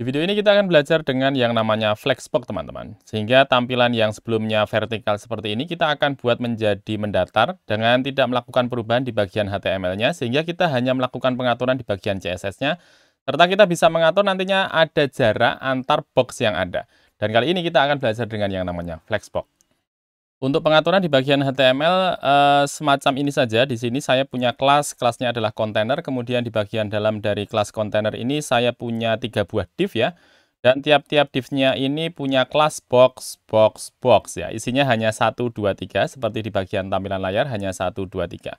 Di video ini kita akan belajar dengan yang namanya flexbox teman-teman. Sehingga tampilan yang sebelumnya vertikal seperti ini kita akan buat menjadi mendatar dengan tidak melakukan perubahan di bagian HTML-nya sehingga kita hanya melakukan pengaturan di bagian CSS-nya serta kita bisa mengatur nantinya ada jarak antar box yang ada. Dan kali ini kita akan belajar dengan yang namanya flexbox. Untuk pengaturan di bagian HTML eh, semacam ini saja. Di sini saya punya kelas, kelasnya adalah kontainer. Kemudian di bagian dalam dari kelas kontainer ini saya punya tiga buah div ya. Dan tiap-tiap divnya ini punya kelas box, box, box ya. Isinya hanya 1, 2, 3 seperti di bagian tampilan layar hanya 1, 2, 3.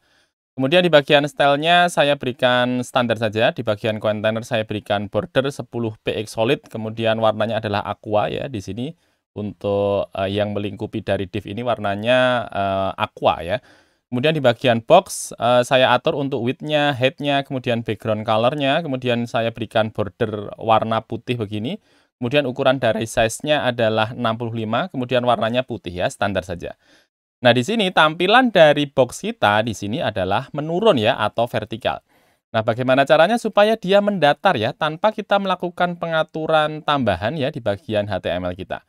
Kemudian di bagian stylenya saya berikan standar saja. Di bagian kontainer saya berikan border 10px solid. Kemudian warnanya adalah aqua ya di sini untuk uh, yang melingkupi dari div ini warnanya uh, aqua ya. Kemudian di bagian box uh, saya atur untuk width-nya, height-nya, kemudian background color-nya, kemudian saya berikan border warna putih begini. Kemudian ukuran dari size-nya adalah 65, kemudian warnanya putih ya, standar saja. Nah, di sini tampilan dari box kita di sini adalah menurun ya atau vertikal. Nah, bagaimana caranya supaya dia mendatar ya tanpa kita melakukan pengaturan tambahan ya di bagian HTML kita.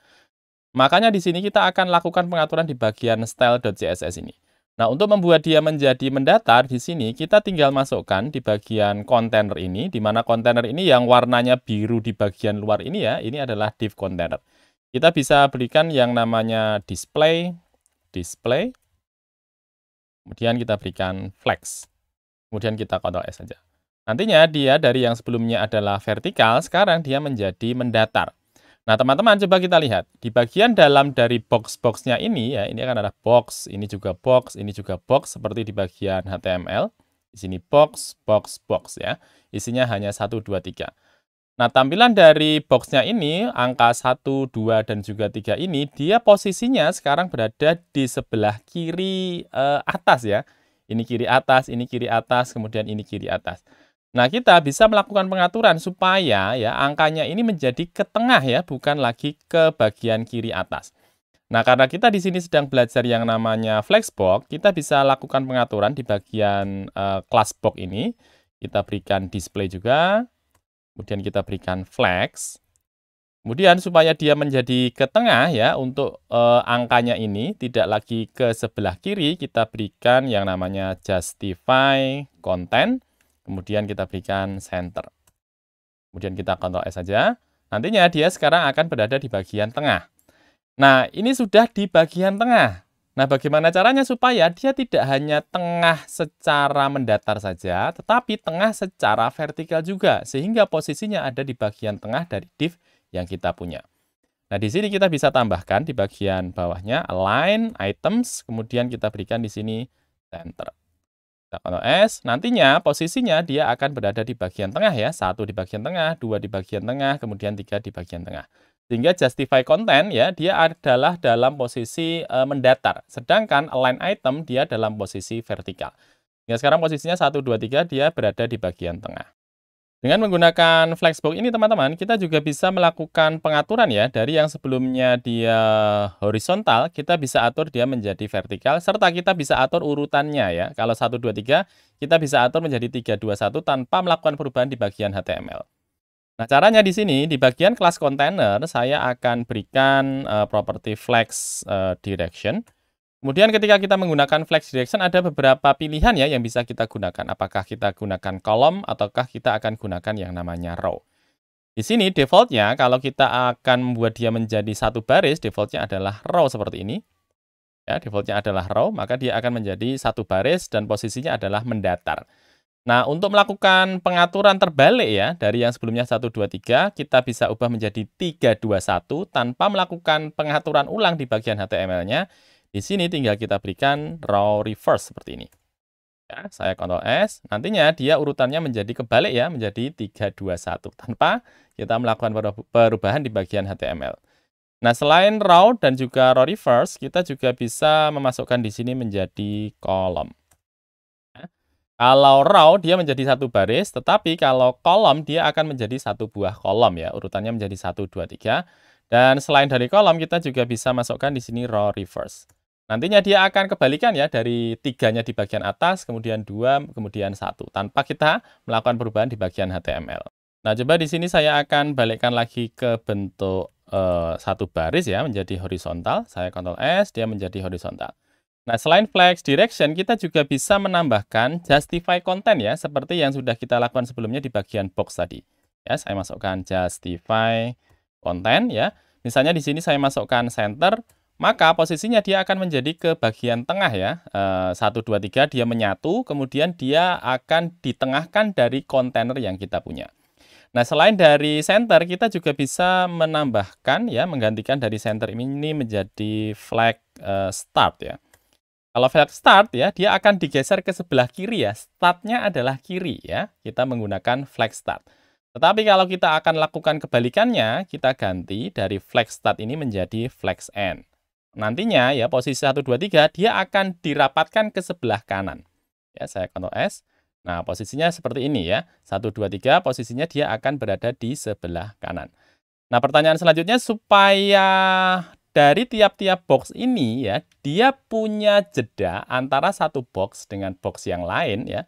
Makanya di sini kita akan lakukan pengaturan di bagian style.css ini. Nah, untuk membuat dia menjadi mendatar, di sini kita tinggal masukkan di bagian container ini, di mana container ini yang warnanya biru di bagian luar ini ya, ini adalah div container. Kita bisa berikan yang namanya display, display, kemudian kita berikan flex, kemudian kita kontrol S saja. Nantinya dia dari yang sebelumnya adalah vertikal, sekarang dia menjadi mendatar. Nah, teman-teman coba kita lihat. Di bagian dalam dari box-boxnya ini ya, ini akan ada box, ini juga box, ini juga box seperti di bagian HTML. Di sini box, box, box ya. Isinya hanya satu dua tiga. Nah, tampilan dari boxnya ini, angka satu dua dan juga tiga ini, dia posisinya sekarang berada di sebelah kiri eh, atas ya. Ini kiri atas, ini kiri atas, kemudian ini kiri atas. Nah, kita bisa melakukan pengaturan supaya ya angkanya ini menjadi ke tengah ya, bukan lagi ke bagian kiri atas. Nah, karena kita di sini sedang belajar yang namanya flexbox, kita bisa lakukan pengaturan di bagian uh, class box ini. Kita berikan display juga, kemudian kita berikan flex. Kemudian supaya dia menjadi ke tengah ya untuk uh, angkanya ini tidak lagi ke sebelah kiri, kita berikan yang namanya justify content Kemudian kita berikan center. Kemudian kita kontrol S saja. Nantinya dia sekarang akan berada di bagian tengah. Nah, ini sudah di bagian tengah. Nah, bagaimana caranya supaya dia tidak hanya tengah secara mendatar saja, tetapi tengah secara vertikal juga, sehingga posisinya ada di bagian tengah dari div yang kita punya. Nah, di sini kita bisa tambahkan di bagian bawahnya align items, kemudian kita berikan di sini center. Kita nah, kalau S nantinya posisinya dia akan berada di bagian tengah ya. Satu di bagian tengah, dua di bagian tengah, kemudian tiga di bagian tengah. Sehingga justify content ya, dia adalah dalam posisi e, mendatar. Sedangkan align item dia dalam posisi vertikal. Ya, sekarang posisinya satu dua tiga dia berada di bagian tengah. Dengan menggunakan flexbox ini teman-teman, kita juga bisa melakukan pengaturan ya. Dari yang sebelumnya dia horizontal, kita bisa atur dia menjadi vertikal. Serta kita bisa atur urutannya ya. Kalau 1, 2, 3, kita bisa atur menjadi 3, 2, 1 tanpa melakukan perubahan di bagian HTML. Nah, caranya di sini, di bagian kelas container, saya akan berikan uh, eh, property flex uh, direction. Kemudian ketika kita menggunakan flex direction ada beberapa pilihan ya yang bisa kita gunakan. Apakah kita gunakan kolom ataukah kita akan gunakan yang namanya row. Di sini defaultnya kalau kita akan membuat dia menjadi satu baris, defaultnya adalah row seperti ini. Ya, defaultnya adalah row, maka dia akan menjadi satu baris dan posisinya adalah mendatar. Nah, untuk melakukan pengaturan terbalik ya, dari yang sebelumnya 1, 2, 3, kita bisa ubah menjadi 3, 2, 1 tanpa melakukan pengaturan ulang di bagian HTML-nya. Di sini tinggal kita berikan row reverse seperti ini. Ya, saya kontrol S, nantinya dia urutannya menjadi kebalik ya, menjadi 321 tanpa kita melakukan perubahan di bagian HTML. Nah, selain row dan juga row reverse, kita juga bisa memasukkan di sini menjadi kolom. Ya, kalau row dia menjadi satu baris, tetapi kalau kolom dia akan menjadi satu buah kolom ya, urutannya menjadi 1 2 3. Dan selain dari kolom kita juga bisa masukkan di sini row reverse. Nantinya dia akan kebalikan ya dari tiganya di bagian atas, kemudian dua, kemudian satu, tanpa kita melakukan perubahan di bagian HTML. Nah, coba di sini saya akan balikkan lagi ke bentuk eh, satu baris ya, menjadi horizontal. Saya kontrol S, dia menjadi horizontal. Nah, selain flex direction, kita juga bisa menambahkan justify content ya, seperti yang sudah kita lakukan sebelumnya di bagian box tadi. Ya, saya masukkan justify content ya. Misalnya di sini saya masukkan center, maka posisinya dia akan menjadi ke bagian tengah ya. Eh, satu dua tiga dia menyatu, kemudian dia akan ditengahkan dari kontainer yang kita punya. Nah, selain dari center, kita juga bisa menambahkan ya, menggantikan dari center ini menjadi flag eh, start ya. Kalau flag start ya, dia akan digeser ke sebelah kiri ya. Startnya adalah kiri ya. Kita menggunakan flag start. Tetapi kalau kita akan lakukan kebalikannya, kita ganti dari flag start ini menjadi flag end. Nantinya ya posisi 1, 2, 3 dia akan dirapatkan ke sebelah kanan. Ya, saya kontrol S. Nah, posisinya seperti ini ya. 1, 2, 3 posisinya dia akan berada di sebelah kanan. Nah, pertanyaan selanjutnya supaya dari tiap-tiap box ini ya, dia punya jeda antara satu box dengan box yang lain ya.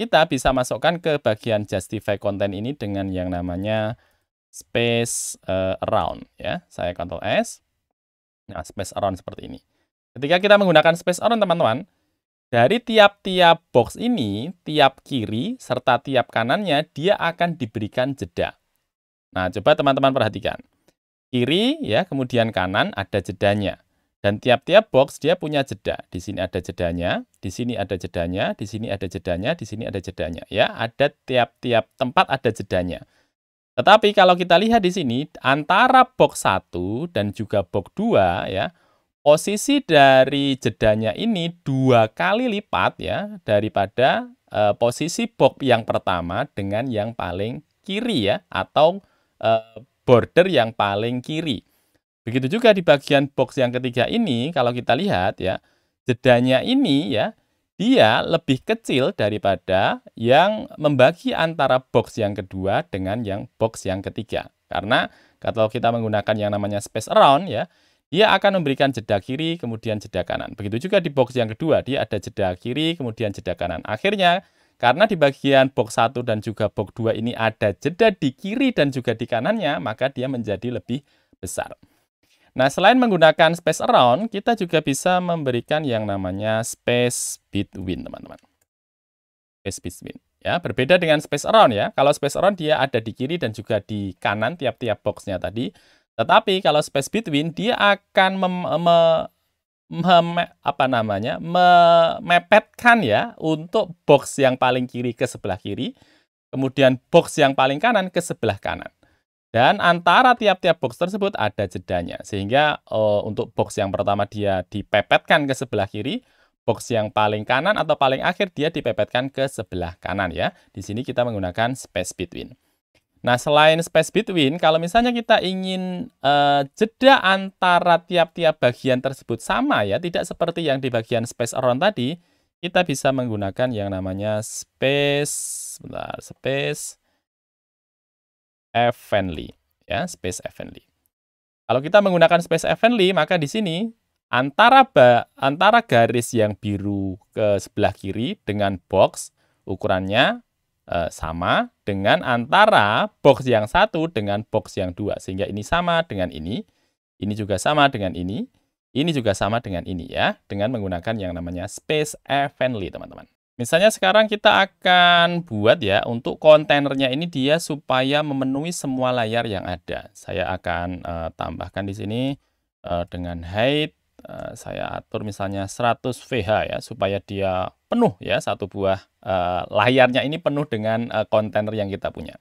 Kita bisa masukkan ke bagian justify content ini dengan yang namanya space uh, eh, around ya. Saya kontrol S. Nah, space around seperti ini. Ketika kita menggunakan space around, teman-teman, dari tiap-tiap box ini, tiap kiri serta tiap kanannya, dia akan diberikan jeda. Nah, coba teman-teman perhatikan. Kiri, ya, kemudian kanan ada jedanya. Dan tiap-tiap box dia punya jeda. Di sini ada jedanya, di sini ada jedanya, di sini ada jedanya, di sini ada jedanya. Ya, ada tiap-tiap tempat ada jedanya. Tetapi kalau kita lihat di sini, antara box 1 dan juga box 2 ya, posisi dari jedanya ini dua kali lipat ya daripada e, posisi box yang pertama dengan yang paling kiri ya atau e, border yang paling kiri. Begitu juga di bagian box yang ketiga ini, kalau kita lihat ya, jedanya ini ya, dia lebih kecil daripada yang membagi antara box yang kedua dengan yang box yang ketiga. Karena kalau kita menggunakan yang namanya space around ya, dia akan memberikan jeda kiri kemudian jeda kanan. Begitu juga di box yang kedua, dia ada jeda kiri kemudian jeda kanan. Akhirnya karena di bagian box 1 dan juga box 2 ini ada jeda di kiri dan juga di kanannya, maka dia menjadi lebih besar. Nah, selain menggunakan space around, kita juga bisa memberikan yang namanya space between, teman-teman. Space between. Ya, berbeda dengan space around ya. Kalau space around dia ada di kiri dan juga di kanan tiap-tiap boxnya tadi. Tetapi kalau space between dia akan mem, me, apa namanya memepetkan ya untuk box yang paling kiri ke sebelah kiri, kemudian box yang paling kanan ke sebelah kanan. Dan antara tiap-tiap box tersebut ada jedanya. Sehingga uh, untuk box yang pertama dia dipepetkan ke sebelah kiri, box yang paling kanan atau paling akhir dia dipepetkan ke sebelah kanan ya. Di sini kita menggunakan space between. Nah, selain space between, kalau misalnya kita ingin uh, jeda antara tiap-tiap bagian tersebut sama ya, tidak seperti yang di bagian space around tadi, kita bisa menggunakan yang namanya space, bentar, space evenly ya, space evenly. Kalau kita menggunakan space evenly, maka di sini antara ba, antara garis yang biru ke sebelah kiri dengan box ukurannya e, sama dengan antara box yang satu dengan box yang dua sehingga ini sama dengan ini, ini juga sama dengan ini, ini juga sama dengan ini ya, dengan menggunakan yang namanya space evenly, teman-teman. Misalnya sekarang kita akan buat ya untuk kontainernya ini dia supaya memenuhi semua layar yang ada. Saya akan uh, tambahkan di sini uh, dengan height uh, saya atur misalnya 100 VH ya supaya dia penuh ya satu buah uh, layarnya ini penuh dengan uh, kontainer yang kita punya.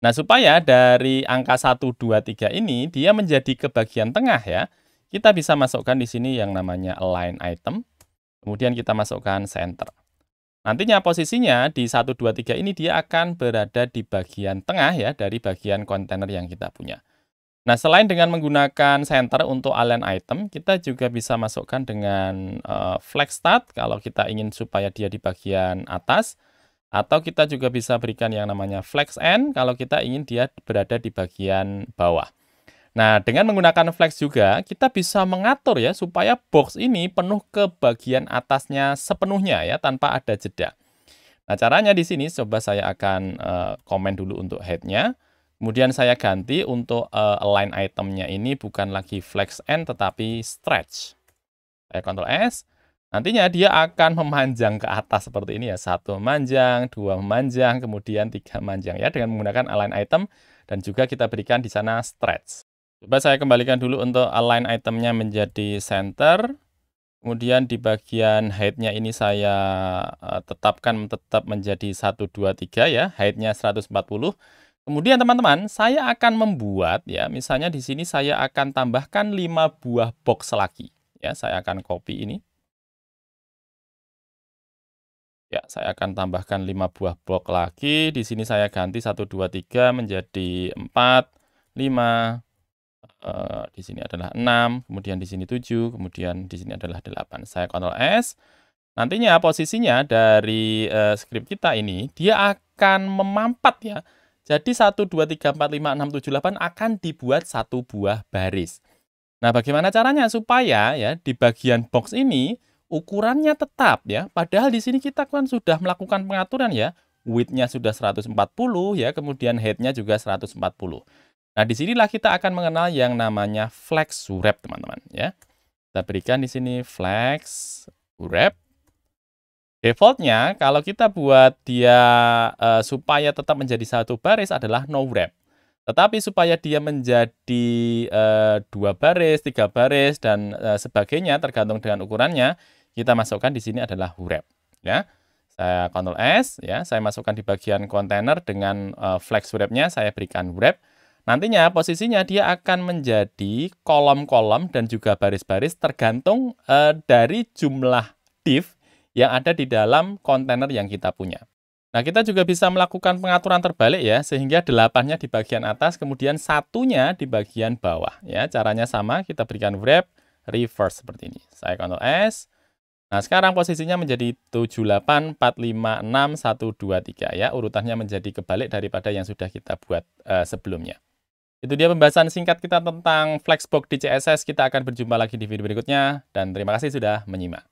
Nah, supaya dari angka 1 2 3 ini dia menjadi ke bagian tengah ya. Kita bisa masukkan di sini yang namanya align item. Kemudian kita masukkan center. Nantinya posisinya di 1, 2, 3 ini dia akan berada di bagian tengah ya dari bagian kontainer yang kita punya. Nah, selain dengan menggunakan center untuk align item, kita juga bisa masukkan dengan uh, flex start kalau kita ingin supaya dia di bagian atas. Atau kita juga bisa berikan yang namanya flex end kalau kita ingin dia berada di bagian bawah. Nah, dengan menggunakan flex juga, kita bisa mengatur ya supaya box ini penuh ke bagian atasnya sepenuhnya ya, tanpa ada jeda. Nah, caranya di sini, coba saya akan uh, komen dulu untuk headnya. Kemudian saya ganti untuk uh, align itemnya ini bukan lagi flex end, tetapi stretch. Saya Ctrl S. Nantinya dia akan memanjang ke atas seperti ini ya. Satu memanjang, dua memanjang, kemudian tiga memanjang ya. Dengan menggunakan align item dan juga kita berikan di sana stretch. Coba saya kembalikan dulu untuk align itemnya menjadi center. Kemudian di bagian height-nya ini saya eh, tetapkan tetap menjadi 123 ya, height-nya 140. Kemudian teman-teman, saya akan membuat ya, misalnya di sini saya akan tambahkan 5 buah box lagi ya. Saya akan copy ini. Ya, saya akan tambahkan 5 buah box lagi. Di sini saya ganti 123 menjadi 4 5 uh, di sini adalah 6, kemudian di sini 7, kemudian di sini adalah 8. Saya kontrol S. Nantinya posisinya dari uh, script kita ini dia akan memampat ya. Jadi 1 2 3 4 5 6 7 8 akan dibuat satu buah baris. Nah, bagaimana caranya supaya ya di bagian box ini ukurannya tetap ya. Padahal di sini kita kan sudah melakukan pengaturan ya. Width-nya sudah 140 ya, kemudian height-nya juga 140. Nah, di sinilah kita akan mengenal yang namanya flex wrap, teman-teman. Ya, kita berikan di sini flex wrap. Defaultnya, kalau kita buat dia uh, supaya tetap menjadi satu baris adalah no wrap. Tetapi supaya dia menjadi uh, dua baris, tiga baris, dan uh, sebagainya tergantung dengan ukurannya, kita masukkan di sini adalah wrap. Ya, saya Ctrl S, ya, saya masukkan di bagian kontainer dengan uh, flex wrapnya, saya berikan wrap Nantinya posisinya dia akan menjadi kolom-kolom dan juga baris-baris tergantung eh, dari jumlah div yang ada di dalam kontainer yang kita punya. Nah, kita juga bisa melakukan pengaturan terbalik ya, sehingga delapannya di bagian atas, kemudian satunya di bagian bawah. Ya, caranya sama, kita berikan wrap reverse seperti ini. Saya kontrol S. Nah, sekarang posisinya menjadi 78, 456, ya. Urutannya menjadi kebalik daripada yang sudah kita buat uh, sebelumnya. Itu dia pembahasan singkat kita tentang Flexbox di CSS. Kita akan berjumpa lagi di video berikutnya. Dan terima kasih sudah menyimak.